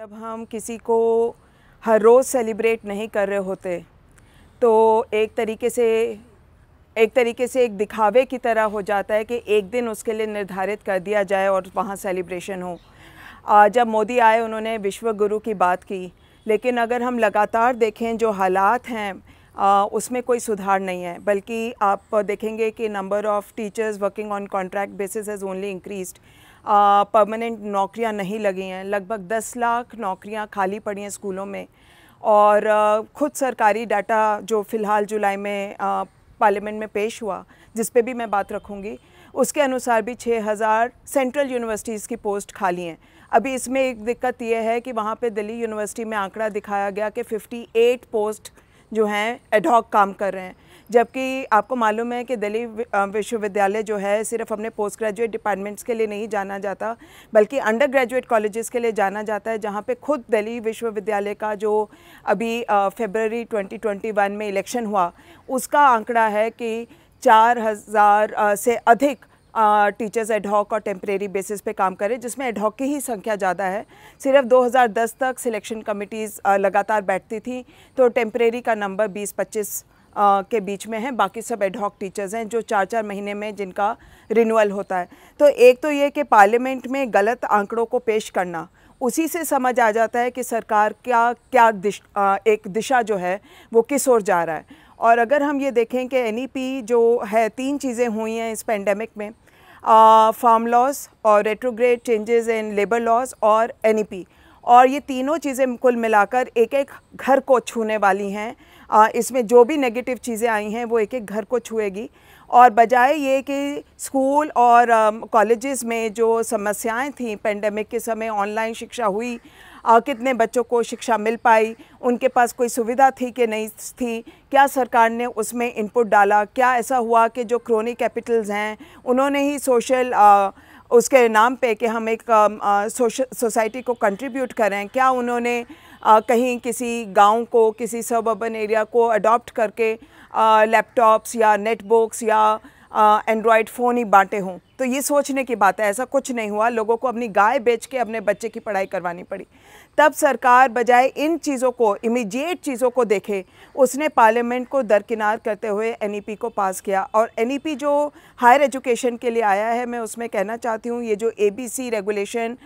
जब हम किसी को हर रोज़ सेलिब्रेट नहीं कर रहे होते तो एक तरीके से एक तरीके से एक दिखावे की तरह हो जाता है कि एक दिन उसके लिए निर्धारित कर दिया जाए और वहाँ सेलिब्रेशन हो जब मोदी आए उन्होंने विश्व गुरु की बात की लेकिन अगर हम लगातार देखें जो हालात हैं उसमें कोई सुधार नहीं है बल्कि आप देखेंगे कि number of teachers working on contract basis has only increased permanent नौकरियां नहीं लगी हैं लगभग 10 लाख नौकरियां खाली पड़ी हैं स्कूलों में और खुद सरकारी डाटा जो फ़िलहाल जुलाई में पार्लियामेंट में पेश हुआ जिस पे भी मैं बात रखूँगी उसके अनुसार भी 6000 सेंट्रल यूनिवर्सिटीज़ की पोस्ट खाली हैं अभी इसमें एक दिक्कत यह है कि वहाँ पर दिल्ली यूनिवर्सिटी में आंकड़ा दिखाया गया कि फिफ्टी पोस्ट जो हैं एडॉक काम कर रहे हैं जबकि आपको मालूम है कि दिल्ली विश्वविद्यालय जो है सिर्फ अपने पोस्ट ग्रेजुएट डिपार्टमेंट्स के लिए नहीं जाना जाता बल्कि अंडर ग्रेजुएट कॉलेजेस के लिए जाना जाता है जहाँ पे खुद दिल्ली विश्वविद्यालय का जो अभी फेबररी 2021 में इलेक्शन हुआ उसका आंकड़ा है कि चार हज़ार से अधिक टीचर्स एडहॉक और टेम्प्रेरी बेसिस पे काम करें जिसमें एडहॉक की ही संख्या ज़्यादा है सिर्फ 2010 तक सिलेक्शन कमिटीज़ लगातार बैठती थी तो टेम्प्रेरी का नंबर 20-25 के बीच में हैं बाकी सब एडहॉक टीचर्स हैं जो चार चार महीने में जिनका रिन्यूअल होता है तो एक तो ये कि पार्लियामेंट में गलत आंकड़ों को पेश करना उसी से समझ आ जाता है कि सरकार क्या क्या दिश, आ, एक दिशा जो है वो किस ओर जा रहा है और अगर हम ये देखें कि एन e जो है तीन चीज़ें हुई हैं इस पेंडेमिक में फार्म लॉस और retrograde changes in labour loss और एन e और ये तीनों चीज़ें कुल मिलाकर एक एक घर को छूने वाली हैं इसमें जो भी नेगेटिव चीज़ें आई हैं वो एक एक घर को छुएगी और बजाय ये कि स्कूल और कॉलेजेस में जो समस्याएं थीं पेंडेमिक के समय ऑनलाइन शिक्षा हुई आ, कितने बच्चों को शिक्षा मिल पाई उनके पास कोई सुविधा थी कि नहीं थी क्या सरकार ने उसमें इनपुट डाला क्या ऐसा हुआ कि जो क्रोनी कैपिटल्स हैं उन्होंने ही सोशल आ, उसके नाम पे कि हम एक सोशल सोसाइटी को कंट्रीब्यूट करें क्या उन्होंने आ, कहीं किसी गांव को किसी सब अर्बन एरिया को अडॉप्ट करके लैपटॉप्स या नेटबुक्स या एंड्रॉयड फ़ोन ही बांटे हों तो ये सोचने की बात है ऐसा कुछ नहीं हुआ लोगों को अपनी गाय बेच के अपने बच्चे की पढ़ाई करवानी पड़ी तब सरकार बजाय इन चीज़ों को इमीडिएट चीज़ों को देखे उसने पार्लियामेंट को दरकिनार करते हुए एनईपी e को पास किया और एनईपी e जो हायर एजुकेशन के लिए आया है मैं उसमें कहना चाहती हूँ ये जो एबीसी रेगुलेशन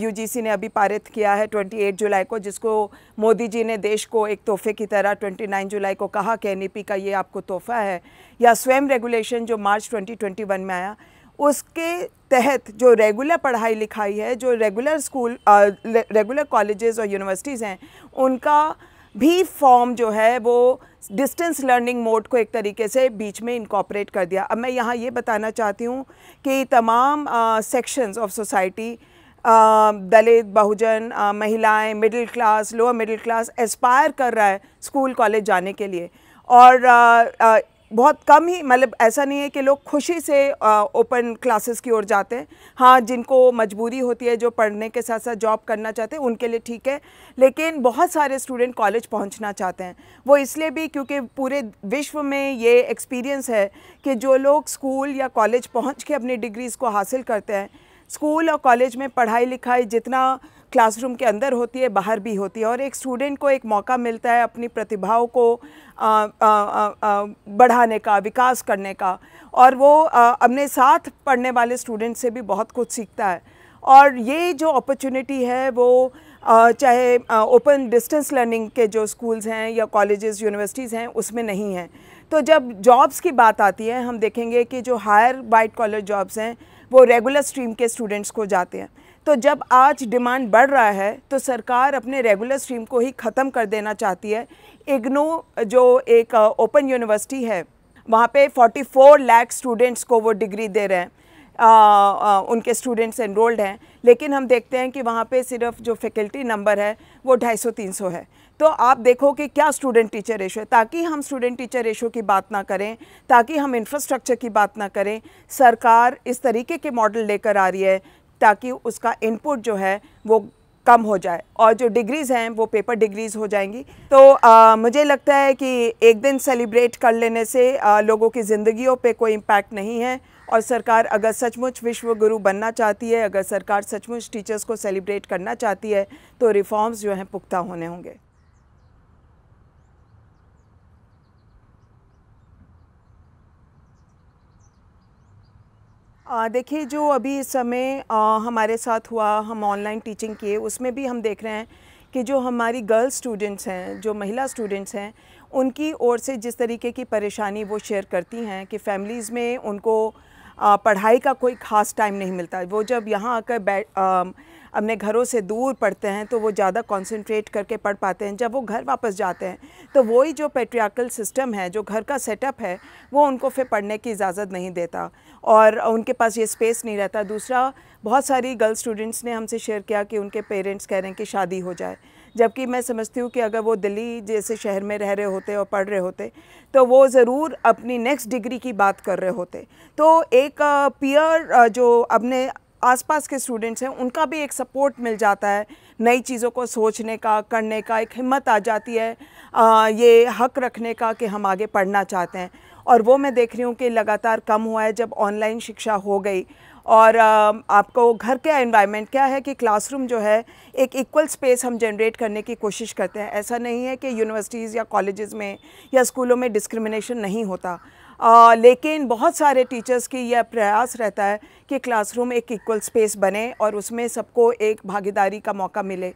यूजीसी ने अभी पारित किया है 28 जुलाई को जिसको मोदी जी ने देश को एक तोहफे की तरह 29 जुलाई को कहा कि एन e का ये आपको तोहफा है या स्वयं रेगुलेशन जो मार्च 2021 में आया उसके तहत जो रेगुलर पढ़ाई लिखाई है जो रेगुलर स्कूल रेगुलर कॉलेजेस और यूनिवर्सिटीज़ हैं उनका भी फॉर्म जो है वो डिस्टेंस लर्निंग मोड को एक तरीके से बीच में इनकॉपरेट कर दिया अब मैं यहाँ ये बताना चाहती हूँ कि तमाम sections of society Dalit Bahujan महिलाएं middle class lower middle class aspire कर रहा है स्कूल कॉलेज जाने के लिए और आ, आ, बहुत कम ही मतलब ऐसा नहीं है कि लोग खुशी से ओपन क्लासेस की ओर जाते हैं हाँ जिनको मजबूरी होती है जो पढ़ने के साथ साथ जॉब करना चाहते हैं उनके लिए ठीक है लेकिन बहुत सारे स्टूडेंट कॉलेज पहुंचना चाहते हैं वो इसलिए भी क्योंकि पूरे विश्व में ये एक्सपीरियंस है कि जो लोग स्कूल या कॉलेज पहुँच के अपनी डिग्रीज़ को हासिल करते हैं स्कूल और कॉलेज में पढ़ाई लिखाई जितना क्लासरूम के अंदर होती है बाहर भी होती है और एक स्टूडेंट को एक मौका मिलता है अपनी प्रतिभाओं को आ, आ, आ, बढ़ाने का विकास करने का और वो अपने साथ पढ़ने वाले स्टूडेंट से भी बहुत कुछ सीखता है और ये जो अपॉर्चुनिटी है वो चाहे ओपन डिस्टेंस लर्निंग के जो स्कूल्स हैं या कॉलेजेस यूनिवर्सिटीज़ हैं उसमें नहीं हैं तो जब जॉब्स की बात आती है हम देखेंगे कि जो हायर वाइट कॉलर जॉब्स हैं वो रेगुलर स्ट्रीम के स्टूडेंट्स को जाते हैं तो जब आज डिमांड बढ़ रहा है तो सरकार अपने रेगुलर स्ट्रीम को ही ख़त्म कर देना चाहती है इग्नो जो एक ओपन यूनिवर्सिटी है वहाँ पे 44 लाख स्टूडेंट्स को वो डिग्री दे रहे हैं आ, आ, उनके स्टूडेंट्स एनरोल्ड हैं लेकिन हम देखते हैं कि वहाँ पे सिर्फ जो फैकल्टी नंबर है वो 250-300 है तो आप देखो कि क्या स्टूडेंट टीचर रेशो है ताकि हम स्टूडेंट टीचर रेशो की बात ना करें ताकि हम इंफ्रास्ट्रक्चर की बात ना करें सरकार इस तरीके के मॉडल लेकर आ रही है ताकि उसका इनपुट जो है वो कम हो जाए और जो डिग्रीज़ हैं वो पेपर डिग्रीज़ हो जाएंगी तो आ, मुझे लगता है कि एक दिन सेलिब्रेट कर लेने से आ, लोगों की ज़िंदगियों पे कोई इम्पैक्ट नहीं है और सरकार अगर सचमुच विश्व गुरु बनना चाहती है अगर सरकार सचमुच टीचर्स को सेलिब्रेट करना चाहती है तो रिफॉर्म्स जो हैं पुख्ता होने होंगे देखिए जो अभी इस समय आ, हमारे साथ हुआ हम ऑनलाइन टीचिंग किए उसमें भी हम देख रहे हैं कि जो हमारी गर्ल स्टूडेंट्स हैं जो महिला स्टूडेंट्स हैं उनकी ओर से जिस तरीके की परेशानी वो शेयर करती हैं कि फैमिलीज़ में उनको आ, पढ़ाई का कोई ख़ास टाइम नहीं मिलता वो जब यहाँ आकर बैठ अपने घरों से दूर पढ़ते हैं तो वो ज़्यादा कॉन्सेंट्रेट करके पढ़ पाते हैं जब वो घर वापस जाते हैं तो वही जो पेट्रियाकल सिस्टम है जो घर का सेटअप है वो उनको फिर पढ़ने की इजाज़त नहीं देता और उनके पास ये स्पेस नहीं रहता दूसरा बहुत सारी गर्ल स्टूडेंट्स ने हमसे शेयर किया कि उनके पेरेंट्स कह रहे हैं कि शादी हो जाए जबकि मैं समझती हूँ कि अगर वो दिल्ली जैसे शहर में रह रहे होते और पढ़ रहे होते तो वो ज़रूर अपनी नेक्स्ट डिग्री की बात कर रहे होते तो एक पियर जो अपने आसपास के स्टूडेंट्स हैं उनका भी एक सपोर्ट मिल जाता है नई चीज़ों को सोचने का करने का एक हिम्मत आ जाती है आ, ये हक रखने का कि हम आगे पढ़ना चाहते हैं और वो मैं देख रही हूँ कि लगातार कम हुआ है जब ऑनलाइन शिक्षा हो गई और आपको घर का इन्वायरमेंट क्या है कि क्लासरूम जो है एक इक्वल स्पेस हम जनरेट करने की कोशिश करते हैं ऐसा नहीं है कि यूनिवर्सिटीज़ या कॉलेज़ में या स्कूलों में डिस्क्रिमिनेशन नहीं होता आ, लेकिन बहुत सारे टीचर्स की यह प्रयास रहता है कि क्लासरूम एक इक्वल स्पेस बने और उसमें सबको एक भागीदारी का मौका मिले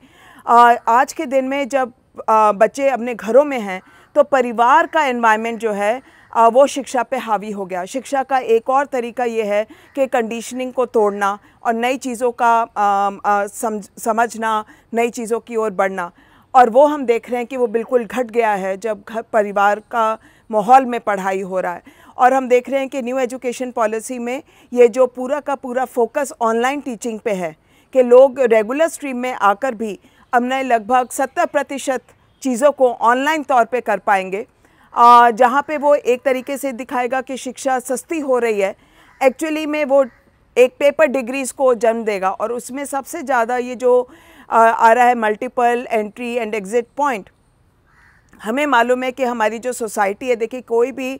आ, आज के दिन में जब आ, बच्चे अपने घरों में हैं तो परिवार का एनवायरनमेंट जो है आ, वो शिक्षा पे हावी हो गया शिक्षा का एक और तरीका ये है कि कंडीशनिंग को तोड़ना और नई चीज़ों का आ, आ, समझ समझना नई चीज़ों की ओर बढ़ना और वो हम देख रहे हैं कि वो बिल्कुल घट गया है जब घर परिवार का माहौल में पढ़ाई हो रहा है और हम देख रहे हैं कि न्यू एजुकेशन पॉलिसी में ये जो पूरा का पूरा फोकस ऑनलाइन टीचिंग पे है कि लोग रेगुलर स्ट्रीम में आकर भी हमने लगभग सत्तर प्रतिशत चीज़ों को ऑनलाइन तौर पे कर पाएंगे जहाँ पे वो एक तरीके से दिखाएगा कि शिक्षा सस्ती हो रही है एक्चुअली में वो एक पेपर डिग्रीज़ को जन्म देगा और उसमें सबसे ज़्यादा ये जो आ रहा है multiple entry and exit point हमें मालूम है कि हमारी जो सोसाइटी है देखिए कोई भी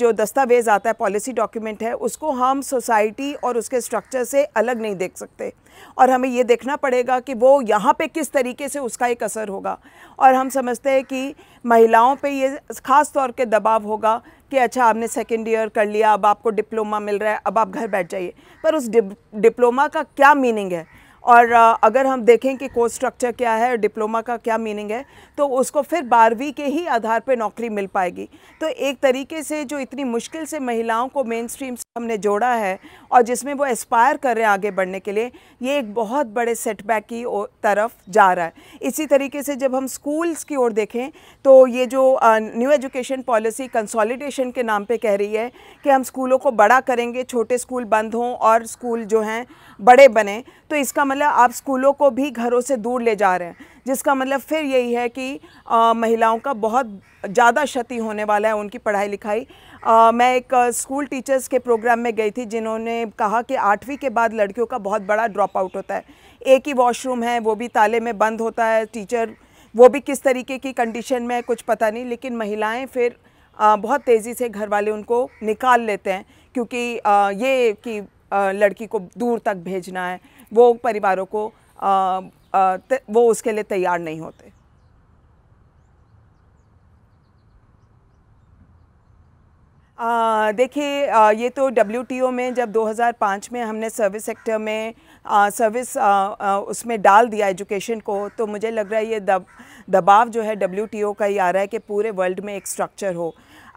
जो दस्तावेज़ आता है पॉलिसी डॉक्यूमेंट है उसको हम सोसाइटी और उसके स्ट्रक्चर से अलग नहीं देख सकते और हमें ये देखना पड़ेगा कि वो यहाँ पे किस तरीके से उसका एक असर होगा और हम समझते हैं कि महिलाओं पे ये ख़ास तौर के दबाव होगा कि अच्छा आपने सेकेंड ईयर कर लिया अब आपको डिप्लोमा मिल रहा है अब आप घर बैठ जाइए पर उस डिप्लोमा का क्या मीनिंग है और अगर हम देखें कि कोर्स स्ट्रक्चर क्या है डिप्लोमा का क्या मीनिंग है तो उसको फिर बारहवीं के ही आधार पर नौकरी मिल पाएगी तो एक तरीके से जो इतनी मुश्किल से महिलाओं को मेन स्ट्रीम से हमने जोड़ा है और जिसमें वो एस्पायर कर रहे हैं आगे बढ़ने के लिए ये एक बहुत बड़े सेटबैक की तरफ जा रहा है इसी तरीके से जब हम स्कूल्स की ओर देखें तो ये जो न्यू एजुकेशन पॉलिसी कंसोलिडेशन के नाम पर कह रही है कि हम स्कूलों को बड़ा करेंगे छोटे स्कूल बंद हों और स्कूल जो हैं बड़े बने तो इसका मतलब आप स्कूलों को भी घरों से दूर ले जा रहे हैं जिसका मतलब फिर यही है कि आ, महिलाओं का बहुत ज़्यादा क्षति होने वाला है उनकी पढ़ाई लिखाई आ, मैं एक स्कूल टीचर्स के प्रोग्राम में गई थी जिन्होंने कहा कि आठवीं के बाद लड़कियों का बहुत बड़ा ड्रॉप आउट होता है एक ही वॉशरूम है वो भी ताले में बंद होता है टीचर वो भी किस तरीके की कंडीशन में कुछ पता नहीं लेकिन महिलाएं फिर आ, बहुत तेज़ी से घर वाले उनको निकाल लेते हैं क्योंकि आ, ये कि लड़की को दूर तक भेजना है वो परिवारों को आ, आ, वो उसके लिए तैयार नहीं होते देखिए ये तो डब्ल्यू में जब 2005 में हमने सर्विस सेक्टर में आ, सर्विस आ, आ, उसमें डाल दिया एजुकेशन को तो मुझे लग रहा है ये दब दबाव जो है डब्ल्यू का ही आ रहा है कि पूरे वर्ल्ड में एक स्ट्रक्चर हो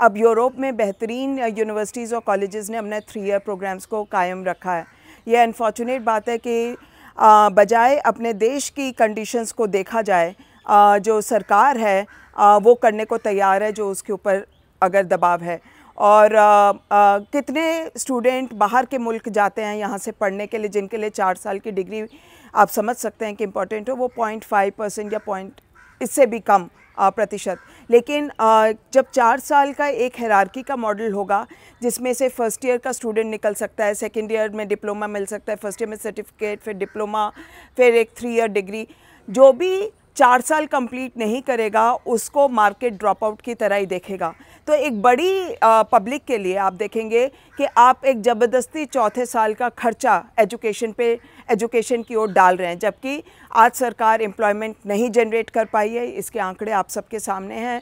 अब यूरोप में बेहतरीन यूनिवर्सिटीज़ और कॉलेजेस ने अपने थ्री ईयर प्रोग्राम्स को कायम रखा है ये अनफॉर्चुनेट बात है कि बजाय अपने देश की कंडीशंस को देखा जाए जो सरकार है वो करने को तैयार है जो उसके ऊपर अगर दबाव है और आ, आ, कितने स्टूडेंट बाहर के मुल्क जाते हैं यहाँ से पढ़ने के लिए जिनके लिए चार साल की डिग्री आप समझ सकते हैं कि इम्पोर्टेंट हो वो पॉइंट फाइव परसेंट या पॉइंट इससे भी कम प्रतिशत लेकिन जब चार साल का एक हैरारकी का मॉडल होगा जिसमें से फ़र्स्ट ईयर का स्टूडेंट निकल सकता है सेकेंड ईयर में डिप्लोमा मिल सकता है फर्स्ट ईयर में सर्टिफिकेट फिर डिप्लोमा फिर एक थ्री ईयर डिग्री जो भी चार साल कंप्लीट नहीं करेगा उसको मार्केट ड्रॉप आउट की तरह ही देखेगा तो एक बड़ी पब्लिक के लिए आप देखेंगे कि आप एक ज़बरदस्ती चौथे साल का खर्चा एजुकेशन पे एजुकेशन की ओर डाल रहे हैं जबकि आज सरकार एम्प्लॉयमेंट नहीं जनरेट कर पाई है इसके आंकड़े आप सबके सामने हैं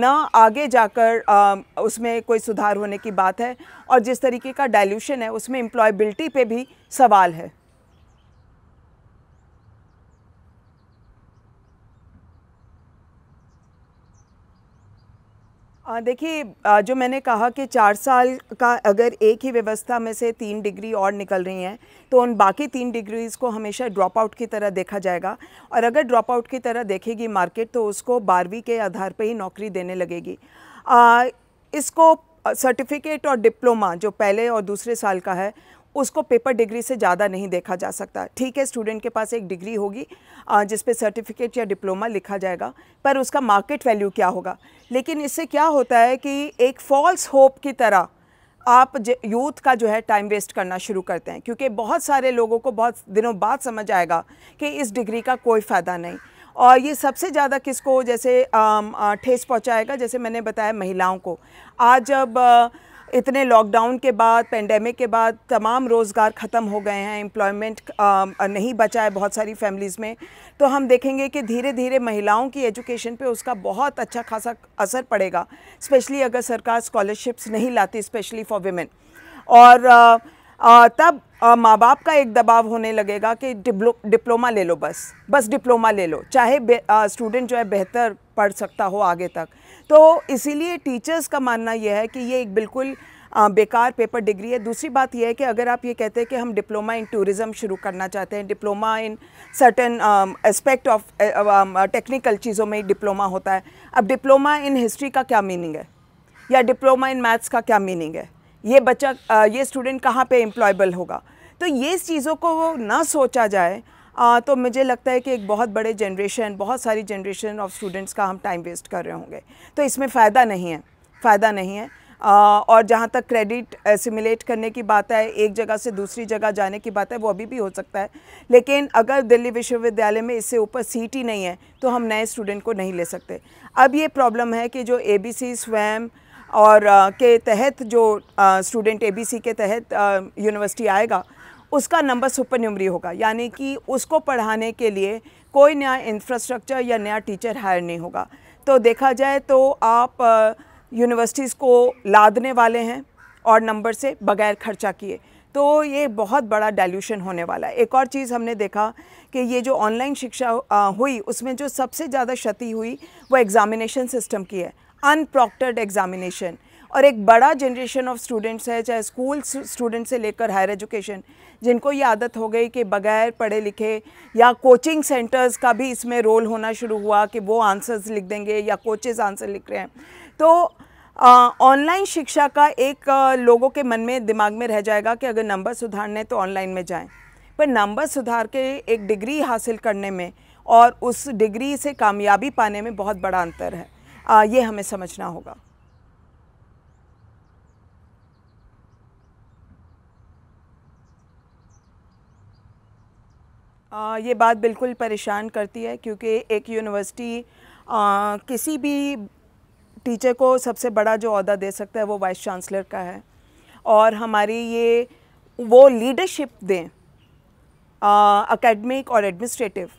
ना आगे जाकर आ, उसमें कोई सुधार होने की बात है और जिस तरीके का डायल्यूशन है उसमें एम्प्लॉयबिलिटी पर भी सवाल है देखिए जो मैंने कहा कि चार साल का अगर एक ही व्यवस्था में से तीन डिग्री और निकल रही हैं तो उन बाकी तीन डिग्रीज़ को हमेशा ड्रॉप आउट की तरह देखा जाएगा और अगर ड्रॉप आउट की तरह देखेगी मार्केट तो उसको बारहवीं के आधार पर ही नौकरी देने लगेगी आ, इसको सर्टिफिकेट और डिप्लोमा जो पहले और दूसरे साल का है उसको पेपर डिग्री से ज़्यादा नहीं देखा जा सकता ठीक है स्टूडेंट के पास एक डिग्री होगी जिस पे सर्टिफिकेट या डिप्लोमा लिखा जाएगा पर उसका मार्केट वैल्यू क्या होगा लेकिन इससे क्या होता है कि एक फॉल्स होप की तरह आप यूथ का जो है टाइम वेस्ट करना शुरू करते हैं क्योंकि बहुत सारे लोगों को बहुत दिनों बाद समझ आएगा कि इस डिग्री का कोई फ़ायदा नहीं और ये सबसे ज़्यादा किसको जैसे ठेस पहुंचाएगा जैसे मैंने बताया महिलाओं को आज जब इतने लॉकडाउन के बाद पेंडेमिक के बाद तमाम रोज़गार ख़त्म हो गए हैं एम्प्लॉयमेंट नहीं बचा है बहुत सारी फैमिलीज़ में तो हम देखेंगे कि धीरे धीरे महिलाओं की एजुकेशन पे उसका बहुत अच्छा खासा असर पड़ेगा स्पेशली अगर सरकार स्कॉलरशिप्स नहीं लाती स्पेशली फॉर वेमेन और आ, आ, तब माँ बाप का एक दबाव होने लगेगा कि डिप्लोमा ले लो बस बस डिप्लोमा ले लो चाहे स्टूडेंट जो है बेहतर पढ़ सकता हो आगे तक तो इसीलिए टीचर्स का मानना यह है कि ये एक बिल्कुल बेकार पेपर डिग्री है दूसरी बात यह है कि अगर आप ये कहते हैं कि हम डिप्लोमा इन टूरिज़्म शुरू करना चाहते हैं diploma in certain aspect of technical चीज़ों में डिप्लोमा होता है अब डिप्लोमा इन हिस्ट्री का क्या मीनिंग है या डिप्लोमा इन मैथ्स का क्या मीनिंग है ये बच्चा ये स्टूडेंट कहाँ पे एम्प्लॉयबल होगा तो ये चीज़ों को ना सोचा जाए आ, तो मुझे लगता है कि एक बहुत बड़े जनरेशन बहुत सारी जनरेशन ऑफ स्टूडेंट्स का हम टाइम वेस्ट कर रहे होंगे तो इसमें फ़ायदा नहीं है फ़ायदा नहीं है आ, और जहाँ तक क्रेडिट सिमुलेट करने की बात है एक जगह से दूसरी जगह जाने की बात है वो अभी भी हो सकता है लेकिन अगर दिल्ली विश्वविद्यालय में इससे ऊपर सीट ही नहीं है तो हम नए स्टूडेंट को नहीं ले सकते अब ये प्रॉब्लम है कि जो ए स्वयं और आ, के तहत जो स्टूडेंट एबीसी के तहत यूनिवर्सिटी आएगा उसका नंबर सुपर न्यूमरी होगा यानी कि उसको पढ़ाने के लिए कोई नया इंफ्रास्ट्रक्चर या नया टीचर हायर नहीं होगा तो देखा जाए तो आप यूनिवर्सिटीज़ को लादने वाले हैं और नंबर से बगैर खर्चा किए तो ये बहुत बड़ा डाइल्यूशन होने वाला है एक और चीज़ हमने देखा कि ये जो ऑनलाइन शिक्षा हुई उसमें जो सबसे ज़्यादा क्षति हुई वो एग्ज़ामिनेशन सिस्टम की है अनप्रॉक्टर्ड एग्ज़ामिनेशन और एक बड़ा जनरेशन ऑफ स्टूडेंट्स है चाहे स्कूल स्टूडेंट से लेकर हायर एजुकेशन जिनको ये आदत हो गई कि बगैर पढ़े लिखे या कोचिंग सेंटर्स का भी इसमें रोल होना शुरू हुआ कि वो आंसर्स लिख देंगे या कोचेज़ आंसर लिख रहे हैं तो ऑनलाइन शिक्षा का एक आ, लोगों के मन में दिमाग में रह जाएगा कि अगर नंबर सुधारने तो ऑनलाइन में जाएं पर नंबर सुधार के एक डिग्री हासिल करने में और उस डिग्री से कामयाबी पाने में बहुत बड़ा अंतर है आ, ये हमें समझना होगा आ, ये बात बिल्कुल परेशान करती है क्योंकि एक यूनिवर्सिटी किसी भी टीचर को सबसे बड़ा जो अहदा दे सकता है वो वाइस चांसलर का है और हमारी ये वो लीडरशिप दें अकेडमिक और एडमिनिस्ट्रेटिव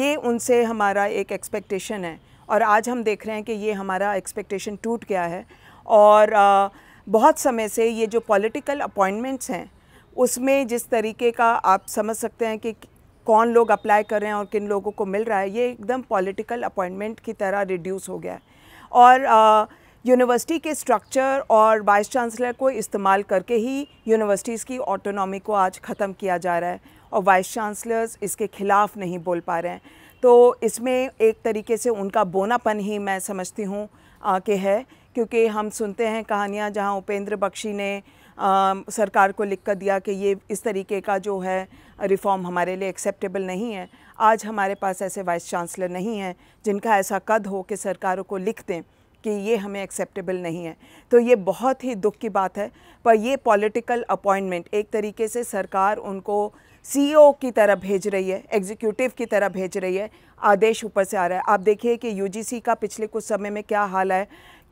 ये उनसे हमारा एक एक्सपेक्टेशन है और आज हम देख रहे हैं कि ये हमारा एक्सपेक्टेशन टूट गया है और आ, बहुत समय से ये जो पॉलिटिकल अपॉइंटमेंट्स हैं उसमें जिस तरीके का आप समझ सकते हैं कि कौन लोग अप्लाई कर रहे हैं और किन लोगों को मिल रहा है ये एकदम पॉलिटिकल अपॉइंटमेंट की तरह रिड्यूस हो गया है और यूनिवर्सिटी के स्ट्रक्चर और वाइस चांसलर को इस्तेमाल करके ही यूनिवर्सिटीज़ की ऑटोनॉमी को आज ख़त्म किया जा रहा है और वाइस चांसलर्स इसके ख़िलाफ़ नहीं बोल पा रहे हैं तो इसमें एक तरीके से उनका बोनापन ही मैं समझती हूँ के है क्योंकि हम सुनते हैं कहानियाँ जहाँ उपेंद्र बख्शी ने आ, सरकार को लिख कर दिया कि ये इस तरीके का जो है रिफ़ॉर्म हमारे लिए एक्सेप्टेबल नहीं है आज हमारे पास ऐसे वाइस चांसलर नहीं हैं जिनका ऐसा कद हो कि सरकारों को लिख दें कि ये हमें एक्सेप्टेबल नहीं है तो ये बहुत ही दुख की बात है पर ये पॉलिटिकल अपॉइंटमेंट एक तरीके से सरकार उनको सीईओ e की तरह भेज रही है एग्जीक्यूटिव की तरह भेज रही है आदेश ऊपर से आ रहा है आप देखिए कि यूजीसी का पिछले कुछ समय में क्या हाल है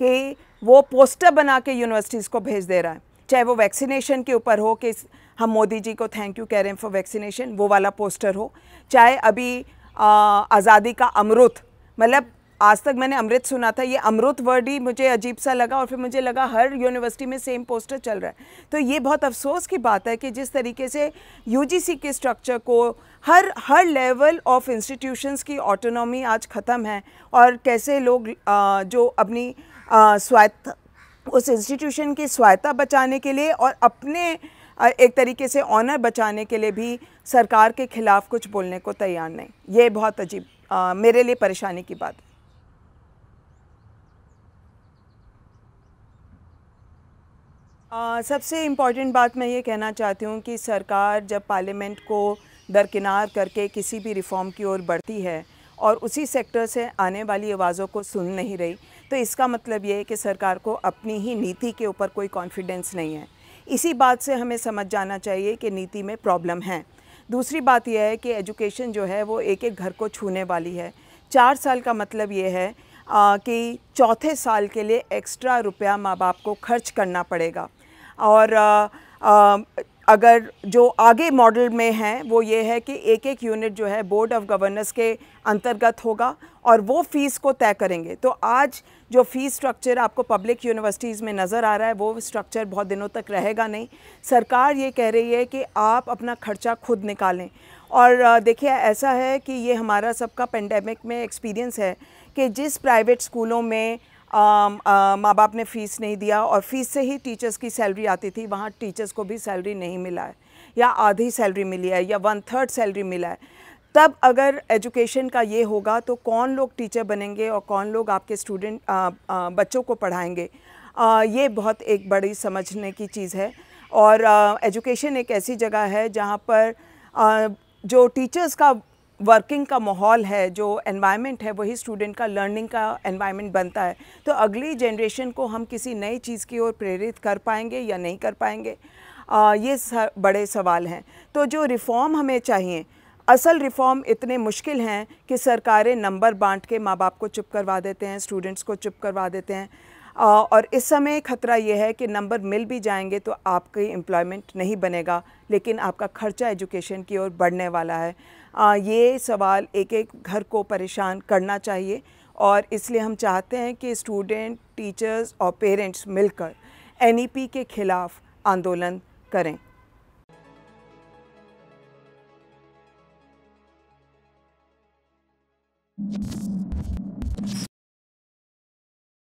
कि वो पोस्टर बना के यूनिवर्सिटीज़ को भेज दे रहा है चाहे वो वैक्सीनेशन के ऊपर हो कि हम मोदी जी को थैंक यू कह रहे हैं फॉर वैक्सीनेशन वो वाला पोस्टर हो चाहे अभी आज़ादी का अमृत मतलब आज तक मैंने अमृत सुना था ये अमृत वर्ड ही मुझे अजीब सा लगा और फिर मुझे लगा हर यूनिवर्सिटी में सेम पोस्टर चल रहा है तो ये बहुत अफसोस की बात है कि जिस तरीके से यूजीसी के स्ट्रक्चर को हर हर लेवल ऑफ इंस्टीट्यूशंस की ऑटोनॉमी आज ख़त्म है और कैसे लोग आ, जो अपनी स्वायत्त उस इंस्टीट्यूशन की स्वायत्ता बचाने के लिए और अपने एक तरीके से ऑनर बचाने के लिए भी सरकार के खिलाफ कुछ बोलने को तैयार नहीं ये बहुत अजीब मेरे लिए परेशानी की बात है आ, सबसे इम्पॉर्टेंट बात मैं ये कहना चाहती हूँ कि सरकार जब पार्लियामेंट को दरकिनार करके किसी भी रिफ़ॉर्म की ओर बढ़ती है और उसी सेक्टर से आने वाली आवाज़ों को सुन नहीं रही तो इसका मतलब ये है कि सरकार को अपनी ही नीति के ऊपर कोई कॉन्फिडेंस नहीं है इसी बात से हमें समझ जाना चाहिए कि नीति में प्रॉब्लम है दूसरी बात यह है कि एजुकेशन जो है वो एक एक घर को छूने वाली है चार साल का मतलब ये है आ, कि चौथे साल के लिए एक्स्ट्रा रुपया माँ बाप को खर्च करना पड़ेगा और आ, आ, अगर जो आगे मॉडल में हैं वो ये है कि एक एक यूनिट जो है बोर्ड ऑफ गवर्नर्स के अंतर्गत होगा और वो फ़ीस को तय करेंगे तो आज जो फ़ीस स्ट्रक्चर आपको पब्लिक यूनिवर्सिटीज़ में नज़र आ रहा है वो स्ट्रक्चर बहुत दिनों तक रहेगा नहीं सरकार ये कह रही है कि आप अपना खर्चा खुद निकालें और देखिए ऐसा है कि ये हमारा सबका पेंडेमिक में एक्सपीरियंस है कि जिस प्राइवेट स्कूलों में माँ बाप ने फ़ीस नहीं दिया और फ़ीस से ही टीचर्स की सैलरी आती थी वहाँ टीचर्स को भी सैलरी नहीं मिला है या आधी सैलरी मिली है या वन थर्ड सैलरी मिला है तब अगर एजुकेशन का ये होगा तो कौन लोग टीचर बनेंगे और कौन लोग आपके स्टूडेंट बच्चों को पढ़ाएंगे आ, ये बहुत एक बड़ी समझने की चीज़ है और एजुकेशन एक ऐसी जगह है जहाँ पर आ, जो टीचर्स का वर्किंग का माहौल है जो एनवायरनमेंट है वही स्टूडेंट का लर्निंग का एनवायरनमेंट बनता है तो अगली जनरेशन को हम किसी नई चीज़ की ओर प्रेरित कर पाएंगे या नहीं कर पाएंगे आ, ये बड़े सवाल हैं तो जो रिफ़ॉर्म हमें चाहिए असल रिफ़ॉर्म इतने मुश्किल हैं कि सरकारें नंबर बांट के माँ बाप को चुप करवा देते हैं स्टूडेंट्स को चुप करवा देते हैं और इस समय खतरा ये है कि नंबर मिल भी जाएंगे तो आपकी एम्प्लॉयमेंट नहीं बनेगा लेकिन आपका खर्चा एजुकेशन की ओर बढ़ने वाला है ये सवाल एक एक घर को परेशान करना चाहिए और इसलिए हम चाहते हैं कि स्टूडेंट टीचर्स और पेरेंट्स मिलकर एन e के ख़िलाफ़ आंदोलन करें Thank you.